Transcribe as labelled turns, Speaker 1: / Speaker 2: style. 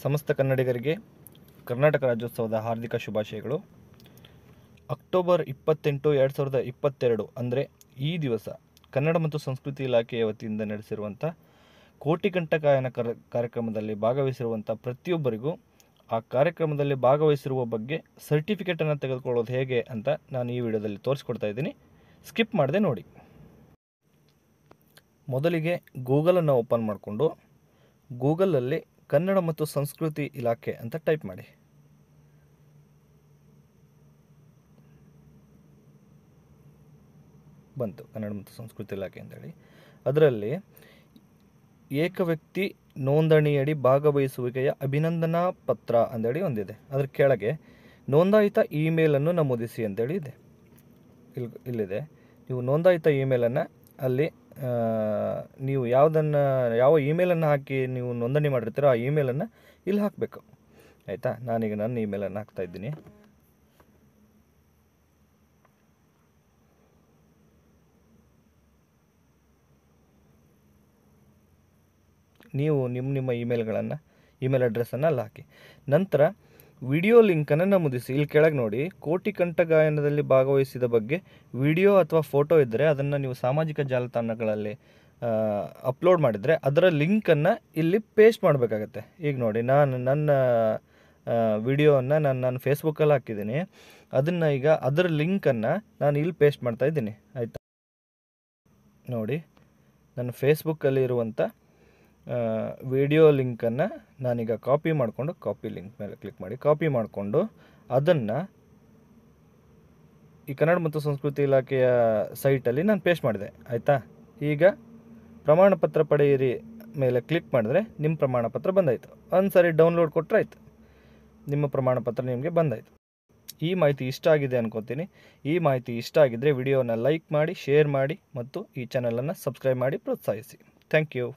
Speaker 1: ಸಮಸ್ತ ಕನ್ನಡಿಗರಿಗೆ ಕರ್ನಾಟಕ ರಾಜ್ಯೋತ್ಸವದ ಹಾರ್ದಿಕ ಶುಭಾಶಯಗಳು ಅಕ್ಟೋಬರ್ ಇಪ್ಪತ್ತೆಂಟು ಎರಡು ಸಾವಿರದ ಇಪ್ಪತ್ತೆರಡು ಅಂದರೆ ಈ ದಿವಸ ಕನ್ನಡ ಮತ್ತು ಸಂಸ್ಕೃತಿ ಇಲಾಖೆಯ ವತಿಯಿಂದ ನಡೆಸಿರುವಂಥ ಕೋಟಿ ಗಾಯನ ಕರ್ ಕಾರ್ಯಕ್ರಮದಲ್ಲಿ ಭಾಗವಹಿಸಿರುವಂಥ ಪ್ರತಿಯೊಬ್ಬರಿಗೂ ಆ ಕಾರ್ಯಕ್ರಮದಲ್ಲಿ ಭಾಗವಹಿಸಿರುವ ಬಗ್ಗೆ ಸರ್ಟಿಫಿಕೇಟನ್ನು ತೆಗೆದುಕೊಳ್ಳೋದು ಹೇಗೆ ಅಂತ ನಾನು ಈ ವಿಡಿಯೋದಲ್ಲಿ ತೋರಿಸ್ಕೊಡ್ತಾ ಇದ್ದೀನಿ ಸ್ಕಿಪ್ ಮಾಡದೆ ನೋಡಿ ಮೊದಲಿಗೆ ಗೂಗಲನ್ನು ಓಪನ್ ಮಾಡಿಕೊಂಡು ಗೂಗಲಲ್ಲಿ ಕನ್ನಡ ಮತ್ತು ಸಂಸ್ಕೃತಿ ಇಲಾಖೆ ಅಂತ ಟೈಪ್ ಮಾಡಿ ಬಂತು ಕನ್ನಡ ಮತ್ತು ಸಂಸ್ಕೃತಿ ಇಲಾಖೆ ಅಂತೇಳಿ ಅದರಲ್ಲಿ ಏಕವ್ಯಕ್ತಿ ನೋಂದಣಿಯಡಿ ಭಾಗವಹಿಸುವಿಕೆಯ ಅಭಿನಂದನಾ ಪತ್ರ ಅಂತೇಳಿ ಒಂದಿದೆ ಅದರ ಕೆಳಗೆ ನೋಂದಾಯಿತ ಇಮೇಲನ್ನು ನಮೂದಿಸಿ ಅಂತೇಳಿ ಇದೆ ಇಲ್ಲಿ ಇಲ್ಲಿದೆ ನೀವು ನೋಂದಾಯಿತ ಇಮೇಲನ್ನು ಅಲ್ಲಿ ನೀವು ಯಾವುದನ್ನು ಯಾವ ಇಮೇಲನ್ನು ಹಾಕಿ ನೀವು ನೋಂದಣಿ ಮಾಡಿರ್ತೀರೋ ಆ ಇಮೇಲನ್ನು ಇಲ್ಲಿ ಹಾಕಬೇಕು ಆಯಿತಾ ನಾನೀಗ ನನ್ನ ಇಮೇಲನ್ನು ಹಾಕ್ತಾ ಇದ್ದೀನಿ ನೀವು ನಿಮ್ಮ ನಿಮ್ಮ ಇಮೇಲ್ಗಳನ್ನು ಇಮೇಲ್ ಅಡ್ರೆಸ್ಸನ್ನು ಅಲ್ಲಿ ಹಾಕಿ ನಂತರ ವಿಡಿಯೋ ಲಿಂಕನ್ನು ನಮೂದಿಸಿ ಇಲ್ಲಿ ಕೆಳಗೆ ನೋಡಿ ಕೋಟಿ ಕಂಠ ಗಾಯನದಲ್ಲಿ ಭಾಗವಹಿಸಿದ ಬಗ್ಗೆ ವಿಡಿಯೋ ಅಥವಾ ಫೋಟೋ ಇದ್ದರೆ ಅದನ್ನು ನೀವು ಸಾಮಾಜಿಕ ಜಾಲತಾಣಗಳಲ್ಲಿ ಅಪ್ಲೋಡ್ ಮಾಡಿದರೆ ಅದರ ಲಿಂಕನ್ನು ಇಲ್ಲಿ ಪೇಸ್ಟ್ ಮಾಡಬೇಕಾಗತ್ತೆ ಈಗ ನೋಡಿ ನಾನು ನನ್ನ ವಿಡಿಯೋವನ್ನು ನಾನು ನಾನು ಫೇಸ್ಬುಕ್ಕಲ್ಲಿ ಹಾಕಿದ್ದೀನಿ ಅದನ್ನು ಈಗ ಅದರ ಲಿಂಕನ್ನು ನಾನು ಇಲ್ಲಿ ಪೇಸ್ಟ್ ಮಾಡ್ತಾ ಇದ್ದೀನಿ ಆಯಿತಾ ನೋಡಿ ನನ್ನ ಫೇಸ್ಬುಕ್ಕಲ್ಲಿ ಇರುವಂಥ ವಿಡಿಯೋ ಲಿಂಕನ್ನು ನಾನೀಗ ಕಾಪಿ ಮಾಡಿಕೊಂಡು ಕಾಪಿ ಲಿಂಕ್ ಮೇಲೆ ಕ್ಲಿಕ್ ಮಾಡಿ ಕಾಪಿ ಮಾಡಿಕೊಂಡು ಅದನ್ನು ಈ ಕನ್ನಡ ಮತ್ತು ಸಂಸ್ಕೃತಿ ಇಲಾಖೆಯ ಸೈಟಲ್ಲಿ ನಾನು ಪೇಸ್ಟ್ ಮಾಡಿದೆ ಆಯಿತಾ ಈಗ ಪ್ರಮಾಣಪತ್ರ ಪಡೆಯಿರಿ ಮೇಲೆ ಕ್ಲಿಕ್ ಮಾಡಿದ್ರೆ ನಿಮ್ಮ ಪ್ರಮಾಣಪತ್ರ ಬಂದಾಯಿತು ಒಂದು ಸಾರಿ ಡೌನ್ಲೋಡ್ ಕೊಟ್ಟರೆ ಆಯಿತು ನಿಮ್ಮ ಪ್ರಮಾಣಪತ್ರ ನಿಮಗೆ ಬಂದಾಯಿತು ಈ ಮಾಹಿತಿ ಇಷ್ಟ ಆಗಿದೆ ಅನ್ಕೋತೀನಿ ಈ ಮಾಹಿತಿ ಇಷ್ಟ ಆಗಿದ್ದರೆ ವಿಡಿಯೋನ ಲೈಕ್ ಮಾಡಿ ಶೇರ್ ಮಾಡಿ ಮತ್ತು ಈ ಚಾನಲನ್ನು ಸಬ್ಸ್ಕ್ರೈಬ್ ಮಾಡಿ ಪ್ರೋತ್ಸಾಹಿಸಿ ಥ್ಯಾಂಕ್ ಯು